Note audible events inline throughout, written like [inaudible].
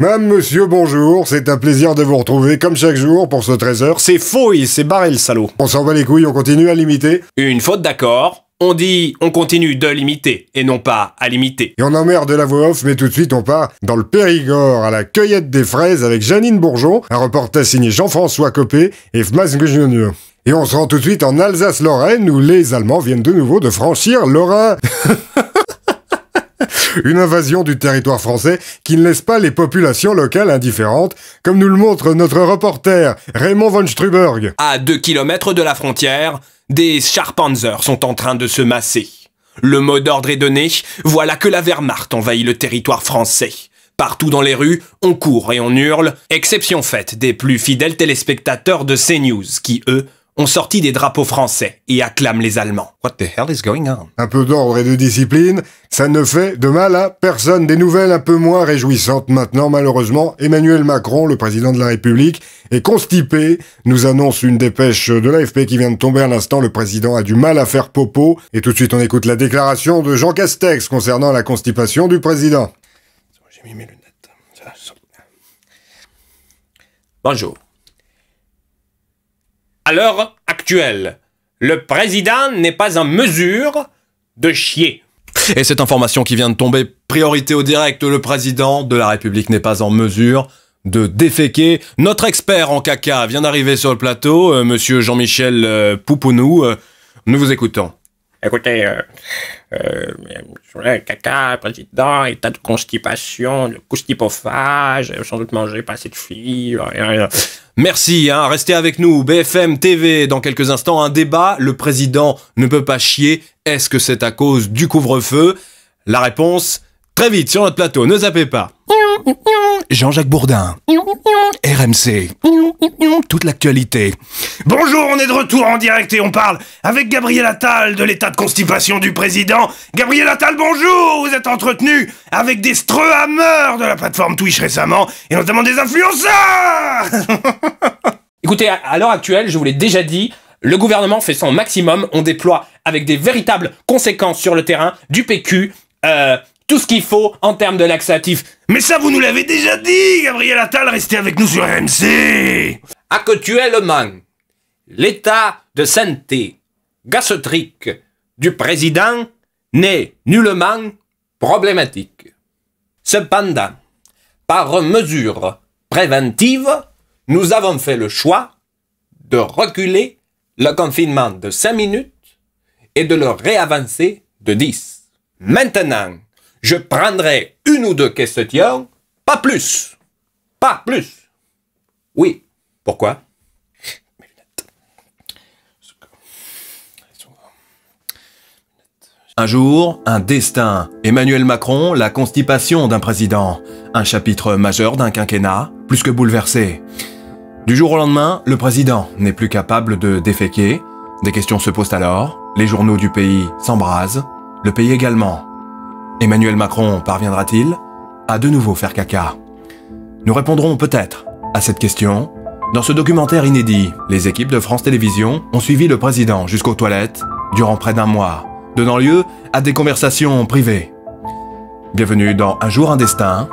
Madame, monsieur, bonjour, c'est un plaisir de vous retrouver comme chaque jour pour ce trésor. C'est faux, il s'est barré le salaud. On s'en va les couilles, on continue à limiter. Une faute d'accord. On dit on continue de limiter et non pas à limiter. Et on emmerde la voix off, mais tout de suite on part dans le Périgord à la cueillette des fraises avec Janine Bourgeon, un reporter signé Jean-François Copé et Fmas Junior Et on se rend tout de suite en Alsace-Lorraine où les Allemands viennent de nouveau de franchir l'Orin. [laughs] [laughs] Une invasion du territoire français qui ne laisse pas les populations locales indifférentes, comme nous le montre notre reporter Raymond von Struberg. À 2 km de la frontière, des Scharpanzers sont en train de se masser. Le mot d'ordre est donné, voilà que la Wehrmacht envahit le territoire français. Partout dans les rues, on court et on hurle, exception faite des plus fidèles téléspectateurs de CNews qui, eux, ont sorti des drapeaux français et acclament les Allemands. What the hell is going on? Un peu d'ordre et de discipline, ça ne fait de mal à personne. Des nouvelles un peu moins réjouissantes maintenant, malheureusement. Emmanuel Macron, le président de la République, est constipé, nous annonce une dépêche de l'AFP qui vient de tomber à l'instant. Le président a du mal à faire popo. Et tout de suite, on écoute la déclaration de Jean Castex concernant la constipation du président. Bonjour à l'heure actuelle. Le président n'est pas en mesure de chier. Et cette information qui vient de tomber, priorité au direct, le président de la République n'est pas en mesure de déféquer. Notre expert en caca vient d'arriver sur le plateau, euh, monsieur Jean-Michel euh, Poupounou. Euh, nous vous écoutons. Écoutez, euh, euh, caca, président, état de constipation, de constipophage, euh, sans doute manger pas assez de rien. Merci, hein, restez avec nous. BFM TV, dans quelques instants, un débat. Le président ne peut pas chier. Est-ce que c'est à cause du couvre-feu La réponse, très vite sur notre plateau, ne zappez pas. Jean-Jacques Bourdin. RMC. Toute l'actualité. Bonjour, on est de retour en direct et on parle avec Gabriel Attal de l'état de constipation du président. Gabriel Attal, bonjour Vous êtes entretenu avec des streuhameurs de la plateforme Twitch récemment et notamment des influenceurs [laughs] Écoutez, à l'heure actuelle, je vous l'ai déjà dit, le gouvernement fait son maximum, on déploie avec des véritables conséquences sur le terrain du PQ. Euh, tout ce qu'il faut en termes de laxatif. Mais ça, vous nous l'avez déjà dit, Gabriel Attal, restez avec nous sur RMC Actuellement, l'état de santé gastrique du président n'est nullement problématique. Cependant, par mesure préventive, nous avons fait le choix de reculer le confinement de 5 minutes et de le réavancer de 10. Maintenant, je prendrai une ou deux questions, pas plus. Pas plus. Oui. Pourquoi Un jour, un destin. Emmanuel Macron, la constipation d'un président. Un chapitre majeur d'un quinquennat, plus que bouleversé. Du jour au lendemain, le président n'est plus capable de déféquer. Des questions se posent alors. Les journaux du pays s'embrasent. Le pays également. Emmanuel Macron parviendra-t-il à de nouveau faire caca Nous répondrons peut-être à cette question. Dans ce documentaire inédit, les équipes de France Télévisions ont suivi le président jusqu'aux toilettes durant près d'un mois, donnant lieu à des conversations privées. Bienvenue dans Un jour un destin,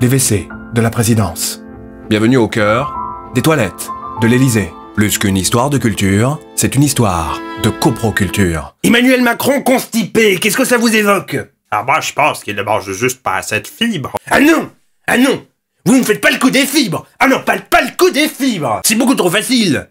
les WC de la présidence. Bienvenue au cœur des toilettes de l'Élysée. Plus qu'une histoire de culture, c'est une histoire de coproculture. Emmanuel Macron constipé, qu'est-ce que ça vous évoque ah moi, je pense qu'il ne mange juste pas assez de Ah non Ah non Vous ne faites pas le coup des fibres Ah non, pas, pas le coup des fibres C'est beaucoup trop facile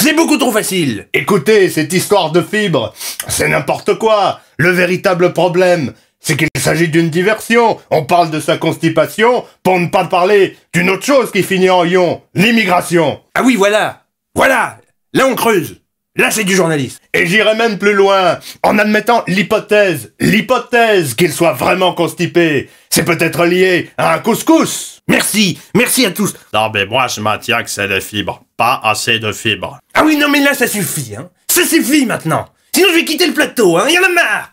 c'est beaucoup trop facile Écoutez, cette histoire de fibres, c'est n'importe quoi Le véritable problème, c'est qu'il s'agit d'une diversion. On parle de sa constipation pour ne pas parler d'une autre chose qui finit en ion, l'immigration. Ah oui, voilà Voilà Là, on creuse Là, c'est du journaliste. Et j'irai même plus loin, en admettant l'hypothèse, l'hypothèse qu'il soit vraiment constipé. C'est peut-être lié à un couscous. Merci, merci à tous. Non, mais moi, je maintiens que c'est des fibres. Pas assez de fibres. Ah oui, non, mais là, ça suffit, hein. Ça suffit maintenant. Sinon, je vais quitter le plateau, hein. Y en a marre.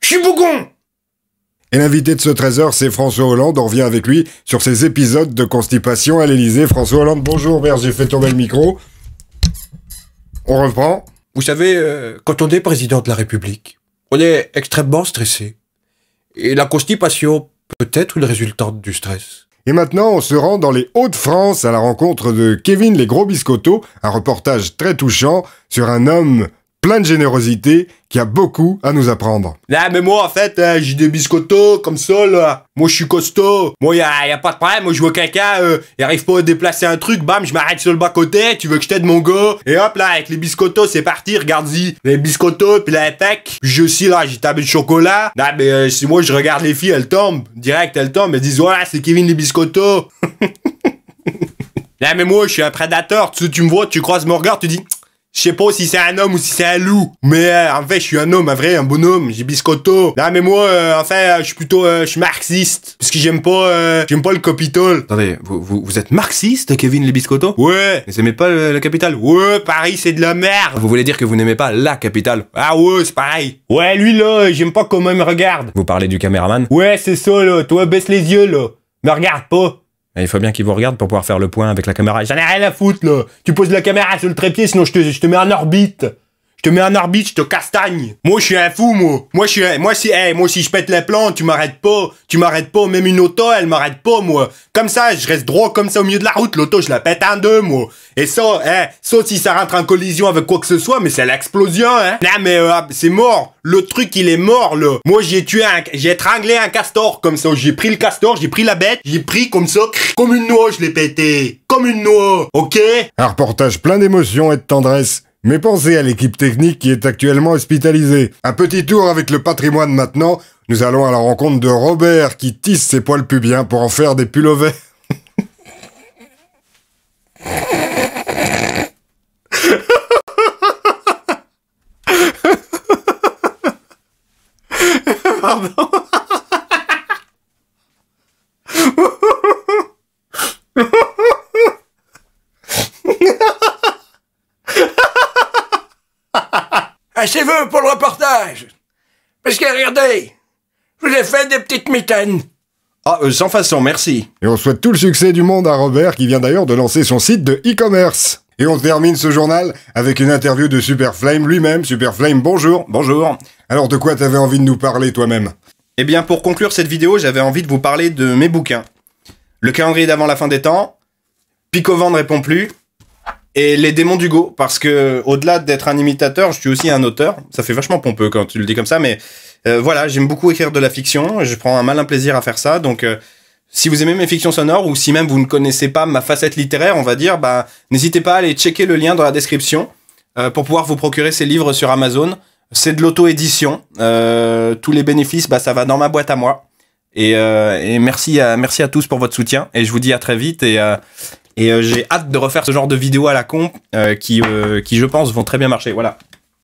Je suis bougon. Et l'invité de ce trésor, c'est François Hollande. On revient avec lui sur ses épisodes de constipation à l'Elysée. François Hollande, bonjour, Merci. j'ai fait tomber le micro. On reprend. Vous savez, euh, quand on est président de la République, on est extrêmement stressé. Et la constipation peut être une résultante du stress. Et maintenant, on se rend dans les Hauts-de-France à la rencontre de Kevin Les Gros Biscotto, un reportage très touchant sur un homme plein de générosité, qui a beaucoup à nous apprendre. Là, mais moi, en fait, hein, j'ai des biscottos comme ça, là. Moi, je suis costaud. Moi, il a, y a pas de problème. Moi, je vois quelqu'un, euh, il arrive pas à déplacer un truc, bam, je m'arrête sur le bas-côté, tu veux que je t'aide, mon gars Et hop, là, avec les biscottos, c'est parti, regarde-y. Les biscottos, puis la Je Je suis là, j'ai tapé le chocolat. Là, mais euh, si moi, je regarde les filles, elles tombent. Direct, elles tombent. Elles disent, ouais, c'est Kevin les biscottos. là, [laughs] mais moi, je suis un prédateur. Tu, tu me vois, tu croises mon regard, tu dis... Je sais pas si c'est un homme ou si c'est un loup. Mais euh, en fait, je suis un homme, un vrai, un bonhomme. J'ai biscotto. Non, mais moi, euh, en fait, je suis plutôt, euh, je suis marxiste. Parce que j'aime pas, euh, j'aime pas le Capitole. Attendez, vous, vous, vous êtes marxiste, Kevin les biscotto Ouais. Vous aimez pas la capitale Ouais, Paris, c'est de la merde. Vous voulez dire que vous n'aimez pas la capitale Ah ouais, c'est pareil. Ouais, lui là, j'aime pas comment il me regarde. Vous parlez du caméraman Ouais, c'est ça là. Toi, baisse les yeux là. Me regarde pas il faut bien qu'il vous regarde pour pouvoir faire le point avec la caméra. J'en ai rien à foutre, là. Tu poses la caméra sur le trépied, sinon je te, je te mets en orbite te mets un arbitre, je te castagne. Moi, je suis un fou, moi. Moi, je suis moi, si, moi, si je pète les plans, tu m'arrêtes pas. Tu m'arrêtes pas. Même une auto, elle m'arrête pas, moi. Comme ça, je reste droit comme ça au milieu de la route. L'auto, je la pète en deux, moi. Et ça, hein, sauf si ça rentre en collision avec quoi que ce soit, mais c'est l'explosion, hein. Non, mais, euh, ah, c'est mort. Le truc, il est mort, là. Moi, j'ai tué un, j'ai étranglé un castor, comme ça. J'ai pris le castor, j'ai pris la bête, j'ai pris comme ça, comme une noix, je l'ai pété. Comme une noix, ok? Un reportage plein d'émotions et de tendresse. Mais pensez à l'équipe technique qui est actuellement hospitalisée. Un petit tour avec le patrimoine maintenant. Nous allons à la rencontre de Robert qui tisse ses poils pubiens pour en faire des pulls vous pour le reportage. Parce que regardez, je vous ai fait des petites mitaines. Ah, euh, sans façon, merci. Et on souhaite tout le succès du monde à Robert qui vient d'ailleurs de lancer son site de e-commerce. Et on termine ce journal avec une interview de Superflame lui-même. Superflame, bonjour. Bonjour. Alors de quoi t'avais envie de nous parler toi-même Eh bien pour conclure cette vidéo, j'avais envie de vous parler de mes bouquins. Le calendrier d'avant la fin des temps, Picovan ne répond plus, et les démons d'Hugo parce que au-delà d'être un imitateur, je suis aussi un auteur. Ça fait vachement pompeux quand tu le dis comme ça, mais euh, voilà, j'aime beaucoup écrire de la fiction. Je prends un malin plaisir à faire ça, donc. Euh, si vous aimez mes fictions sonores ou si même vous ne connaissez pas ma facette littéraire, on va dire, bah, n'hésitez pas à aller checker le lien dans la description euh, pour pouvoir vous procurer ces livres sur Amazon. C'est de l'auto-édition. Euh, tous les bénéfices, bah, ça va dans ma boîte à moi. Et, et merci, à, merci à tous pour votre soutien. Et je vous dis à très vite. Et, et euh, j'ai hâte de refaire ce genre de vidéos à la con euh, qui, euh, qui, je pense, vont très bien marcher. Voilà.